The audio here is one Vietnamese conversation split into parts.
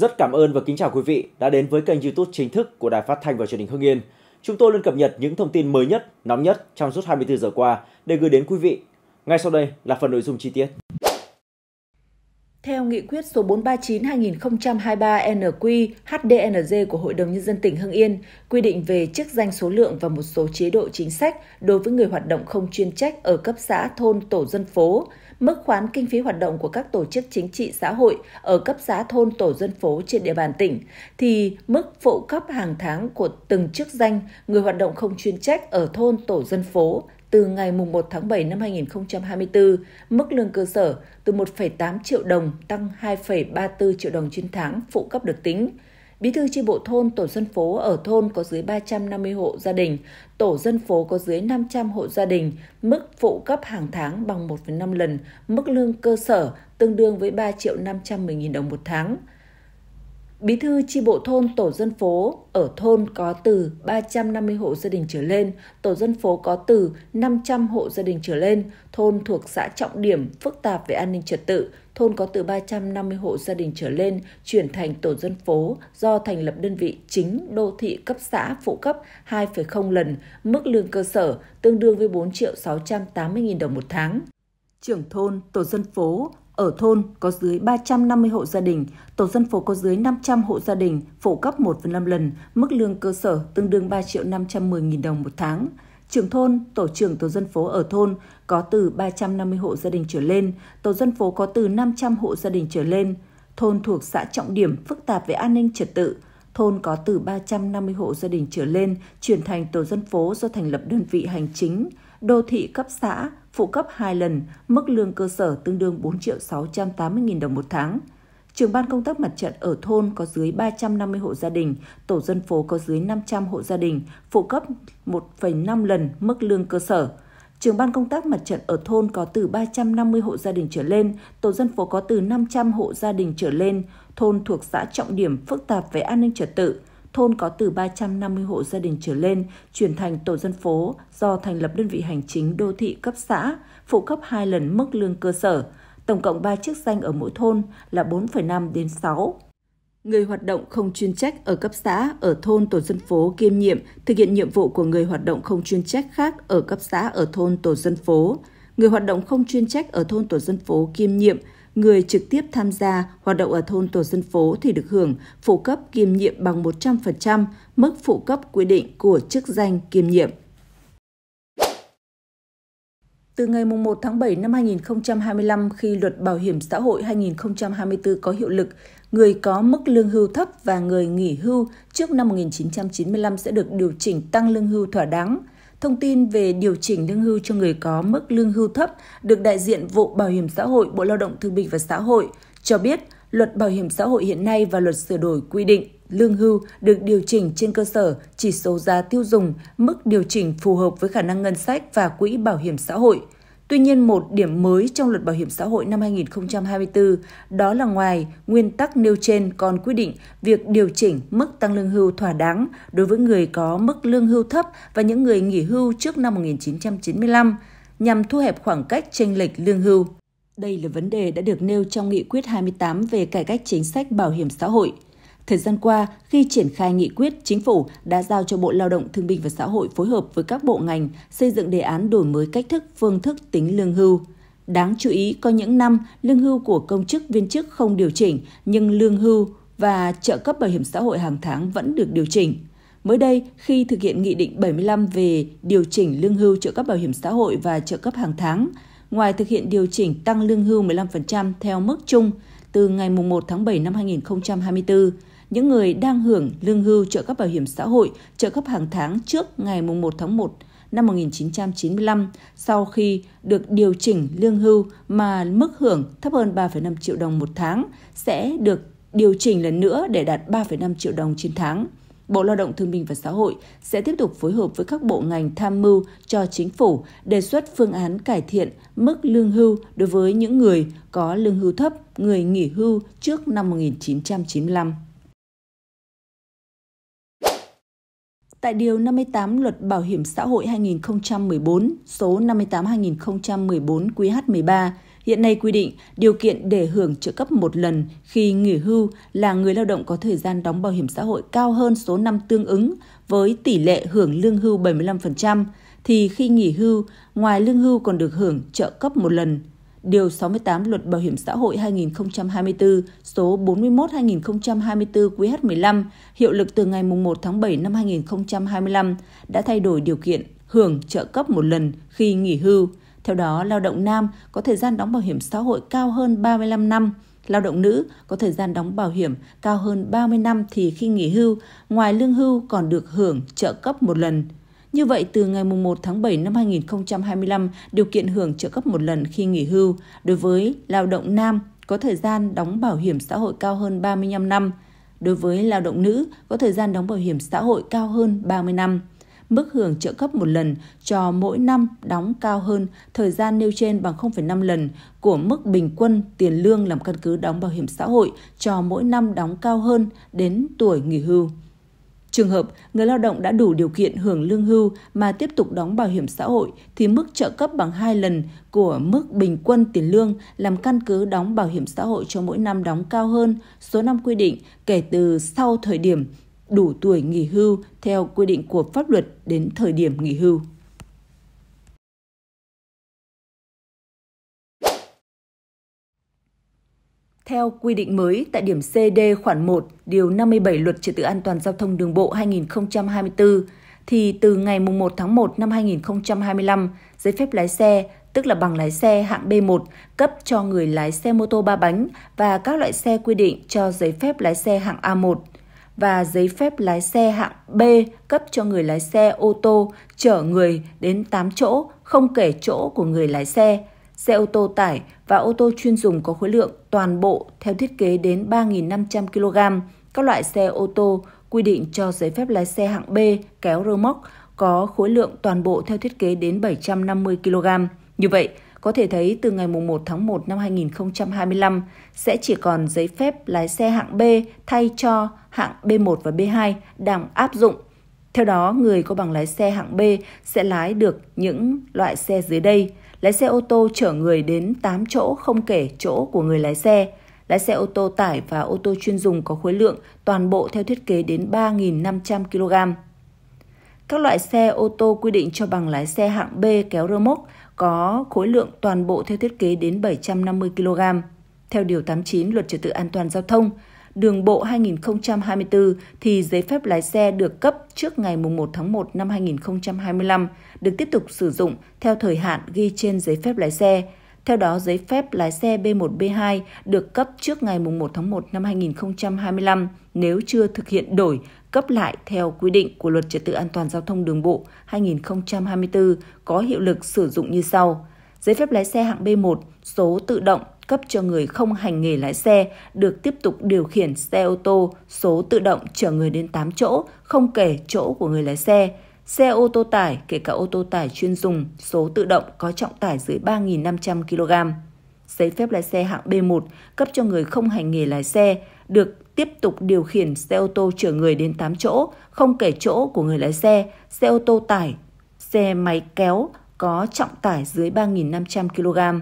Rất cảm ơn và kính chào quý vị đã đến với kênh YouTube chính thức của Đài Phát thanh và Truyền hình Hưng Yên. Chúng tôi luôn cập nhật những thông tin mới nhất, nóng nhất trong suốt 24 giờ qua để gửi đến quý vị. Ngay sau đây là phần nội dung chi tiết. Theo nghị quyết số 439-2023-NQ-HDNZ của Hội đồng Nhân dân tỉnh Hưng Yên, quy định về chức danh số lượng và một số chế độ chính sách đối với người hoạt động không chuyên trách ở cấp xã, thôn, tổ dân phố, mức khoán kinh phí hoạt động của các tổ chức chính trị xã hội ở cấp xã thôn tổ dân phố trên địa bàn tỉnh, thì mức phụ cấp hàng tháng của từng chức danh người hoạt động không chuyên trách ở thôn tổ dân phố từ ngày 1 tháng 7 năm 2024, mức lương cơ sở từ 1,8 triệu đồng tăng 2,34 triệu đồng trên tháng phụ cấp được tính. Bí thư chi bộ thôn, tổ dân phố ở thôn có dưới 350 hộ gia đình, tổ dân phố có dưới 500 hộ gia đình, mức phụ cấp hàng tháng bằng 1,5 lần, mức lương cơ sở tương đương với 3 triệu 510 nghìn đồng một tháng. Bí thư chi bộ thôn tổ dân phố ở thôn có từ 350 hộ gia đình trở lên, tổ dân phố có từ 500 hộ gia đình trở lên, thôn thuộc xã trọng điểm phức tạp về an ninh trật tự, thôn có từ 350 hộ gia đình trở lên chuyển thành tổ dân phố do thành lập đơn vị chính đô thị cấp xã phụ cấp 2,0 lần mức lương cơ sở tương đương với 4 triệu 680 nghìn đồng một tháng. Trưởng thôn, tổ dân phố ở thôn có dưới 350 hộ gia đình, tổ dân phố có dưới 500 hộ gia đình, phụ cấp 1 phần 5 lần, mức lương cơ sở tương đương 3 triệu 510 nghìn đồng một tháng. Trưởng thôn, tổ trưởng tổ dân phố ở thôn có từ 350 hộ gia đình trở lên, tổ dân phố có từ 500 hộ gia đình trở lên. Thôn thuộc xã trọng điểm phức tạp về an ninh trật tự, thôn có từ 350 hộ gia đình trở lên chuyển thành tổ dân phố do thành lập đơn vị hành chính, đô thị cấp xã, phụ cấp 2 lần, mức lương cơ sở tương đương 4 triệu 680 nghìn đồng một tháng. trường ban công tác mặt trận ở thôn có dưới 350 hộ gia đình, tổ dân phố có dưới 500 hộ gia đình, phụ cấp 1,5 lần mức lương cơ sở. trường ban công tác mặt trận ở thôn có từ 350 hộ gia đình trở lên, tổ dân phố có từ 500 hộ gia đình trở lên, thôn thuộc xã trọng điểm phức tạp về an ninh trật tự, thôn có từ 350 hộ gia đình trở lên chuyển thành tổ dân phố do thành lập đơn vị hành chính đô thị cấp xã, phụ cấp 2 lần mức lương cơ sở, tổng cộng 3 chức danh ở mỗi thôn là 4,5 đến 6. Người hoạt động không chuyên trách ở cấp xã, ở thôn, tổ dân phố kiêm nhiệm thực hiện nhiệm vụ của người hoạt động không chuyên trách khác ở cấp xã, ở thôn, tổ dân phố. Người hoạt động không chuyên trách ở thôn, tổ dân phố kiêm nhiệm người trực tiếp tham gia hoạt động ở thôn tổ dân phố thì được hưởng phụ cấp kiêm nhiệm bằng 100% mức phụ cấp quy định của chức danh kiêm nhiệm. Từ ngày 1 tháng 7 năm 2025 khi luật bảo hiểm xã hội 2024 có hiệu lực, người có mức lương hưu thấp và người nghỉ hưu trước năm 1995 sẽ được điều chỉnh tăng lương hưu thỏa đáng – Thông tin về điều chỉnh lương hưu cho người có mức lương hưu thấp được đại diện vụ Bảo hiểm xã hội Bộ Lao động Thương binh và Xã hội cho biết luật bảo hiểm xã hội hiện nay và luật sửa đổi quy định lương hưu được điều chỉnh trên cơ sở chỉ số giá tiêu dùng, mức điều chỉnh phù hợp với khả năng ngân sách và quỹ bảo hiểm xã hội – Tuy nhiên, một điểm mới trong luật bảo hiểm xã hội năm 2024 đó là ngoài nguyên tắc nêu trên còn quy định việc điều chỉnh mức tăng lương hưu thỏa đáng đối với người có mức lương hưu thấp và những người nghỉ hưu trước năm 1995 nhằm thu hẹp khoảng cách chênh lệch lương hưu. Đây là vấn đề đã được nêu trong nghị quyết 28 về cải cách chính sách bảo hiểm xã hội – Thời gian qua, khi triển khai nghị quyết, Chính phủ đã giao cho Bộ Lao động Thương binh và Xã hội phối hợp với các bộ ngành xây dựng đề án đổi mới cách thức, phương thức tính lương hưu. Đáng chú ý, có những năm lương hưu của công chức viên chức không điều chỉnh, nhưng lương hưu và trợ cấp bảo hiểm xã hội hàng tháng vẫn được điều chỉnh. Mới đây, khi thực hiện Nghị định 75 về điều chỉnh lương hưu trợ cấp bảo hiểm xã hội và trợ cấp hàng tháng, ngoài thực hiện điều chỉnh tăng lương hưu 15% theo mức chung từ ngày 1 tháng 7 năm 2024, những người đang hưởng lương hưu trợ cấp bảo hiểm xã hội, trợ cấp hàng tháng trước ngày 1 tháng 1 năm 1995 sau khi được điều chỉnh lương hưu mà mức hưởng thấp hơn 3,5 triệu đồng một tháng sẽ được điều chỉnh lần nữa để đạt 3,5 triệu đồng trên tháng. Bộ Lao động Thương binh và Xã hội sẽ tiếp tục phối hợp với các bộ ngành tham mưu cho chính phủ đề xuất phương án cải thiện mức lương hưu đối với những người có lương hưu thấp, người nghỉ hưu trước năm 1995. Tại Điều 58 Luật Bảo hiểm xã hội 2014, số 58-2014 QH13, hiện nay quy định điều kiện để hưởng trợ cấp một lần khi nghỉ hưu là người lao động có thời gian đóng bảo hiểm xã hội cao hơn số năm tương ứng với tỷ lệ hưởng lương hưu 75%, thì khi nghỉ hưu, ngoài lương hưu còn được hưởng trợ cấp một lần. Điều 68 Luật Bảo hiểm xã hội 2024 số 41-2024 QH15 hiệu lực từ ngày 1 tháng 7 năm 2025 đã thay đổi điều kiện hưởng trợ cấp một lần khi nghỉ hưu. Theo đó, lao động nam có thời gian đóng bảo hiểm xã hội cao hơn 35 năm, lao động nữ có thời gian đóng bảo hiểm cao hơn 30 năm thì khi nghỉ hưu, ngoài lương hưu còn được hưởng trợ cấp một lần. Như vậy, từ ngày 1 tháng 7 năm 2025, điều kiện hưởng trợ cấp một lần khi nghỉ hưu đối với lao động nam có thời gian đóng bảo hiểm xã hội cao hơn 35 năm, đối với lao động nữ có thời gian đóng bảo hiểm xã hội cao hơn 30 năm. Mức hưởng trợ cấp một lần cho mỗi năm đóng cao hơn thời gian nêu trên bằng 0,5 lần của mức bình quân tiền lương làm căn cứ đóng bảo hiểm xã hội cho mỗi năm đóng cao hơn đến tuổi nghỉ hưu. Trường hợp người lao động đã đủ điều kiện hưởng lương hưu mà tiếp tục đóng bảo hiểm xã hội thì mức trợ cấp bằng 2 lần của mức bình quân tiền lương làm căn cứ đóng bảo hiểm xã hội cho mỗi năm đóng cao hơn số năm quy định kể từ sau thời điểm đủ tuổi nghỉ hưu theo quy định của pháp luật đến thời điểm nghỉ hưu. Theo quy định mới tại điểm CD khoản 1, điều 57 Luật Trật tự an toàn giao thông đường bộ 2024 thì từ ngày 1 tháng 1 năm 2025, giấy phép lái xe, tức là bằng lái xe hạng B1 cấp cho người lái xe mô tô ba bánh và các loại xe quy định cho giấy phép lái xe hạng A1 và giấy phép lái xe hạng B cấp cho người lái xe ô tô chở người đến 8 chỗ, không kể chỗ của người lái xe xe ô tô tải và ô tô chuyên dùng có khối lượng toàn bộ theo thiết kế đến 3.500 kg, các loại xe ô tô quy định cho giấy phép lái xe hạng B kéo rơ móc có khối lượng toàn bộ theo thiết kế đến 750 kg. Như vậy, có thể thấy từ ngày 1 tháng 1 năm 2025 sẽ chỉ còn giấy phép lái xe hạng B thay cho hạng B1 và B2 đang áp dụng. Theo đó, người có bằng lái xe hạng B sẽ lái được những loại xe dưới đây – lái xe ô tô chở người đến 8 chỗ không kể chỗ của người lái xe, lái xe ô tô tải và ô tô chuyên dùng có khối lượng toàn bộ theo thiết kế đến 3.500 kg. Các loại xe ô tô quy định cho bằng lái xe hạng B kéo rơ mốc có khối lượng toàn bộ theo thiết kế đến 750 kg. Theo Điều 89 Luật Trật tự An toàn Giao thông, đường bộ 2024 thì giấy phép lái xe được cấp trước ngày 1 tháng 1 năm 2025 được tiếp tục sử dụng theo thời hạn ghi trên giấy phép lái xe. Theo đó, giấy phép lái xe B1, B2 được cấp trước ngày 1 tháng 1 năm 2025 nếu chưa thực hiện đổi, cấp lại theo quy định của Luật Trật tự an toàn giao thông đường bộ 2024 có hiệu lực sử dụng như sau. Giấy phép lái xe hạng B1 số tự động cấp cho người không hành nghề lái xe được tiếp tục điều khiển xe ô tô số tự động chở người đến 8 chỗ, không kể chỗ của người lái xe. Xe ô tô tải, kể cả ô tô tải chuyên dùng, số tự động có trọng tải dưới 3.500 kg. Giấy phép lái xe hạng B1 cấp cho người không hành nghề lái xe được tiếp tục điều khiển xe ô tô chở người đến 8 chỗ, không kể chỗ của người lái xe, xe ô tô tải, xe máy kéo có trọng tải dưới 3.500 kg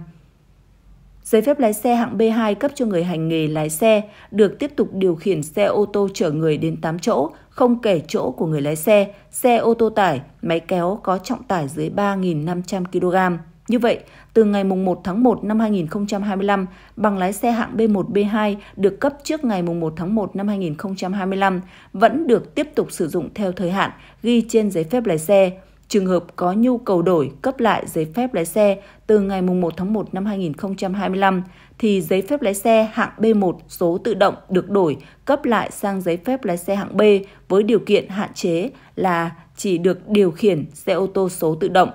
Giấy phép lái xe hạng B2 cấp cho người hành nghề lái xe được tiếp tục điều khiển xe ô tô chở người đến 8 chỗ, không kể chỗ của người lái xe, xe ô tô tải, máy kéo có trọng tải dưới 3.500 kg. Như vậy, từ ngày 1 tháng 1 năm 2025, bằng lái xe hạng B1, B2 được cấp trước ngày 1 tháng 1 năm 2025 vẫn được tiếp tục sử dụng theo thời hạn ghi trên giấy phép lái xe Trường hợp có nhu cầu đổi cấp lại giấy phép lái xe từ ngày 1 tháng 1 năm 2025 thì giấy phép lái xe hạng B1 số tự động được đổi cấp lại sang giấy phép lái xe hạng B với điều kiện hạn chế là chỉ được điều khiển xe ô tô số tự động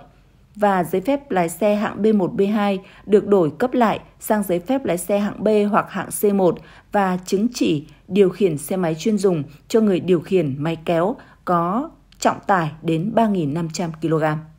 và giấy phép lái xe hạng B1, B2 được đổi cấp lại sang giấy phép lái xe hạng B hoặc hạng C1 và chứng chỉ điều khiển xe máy chuyên dùng cho người điều khiển máy kéo có trọng tải đến 3.500 kg.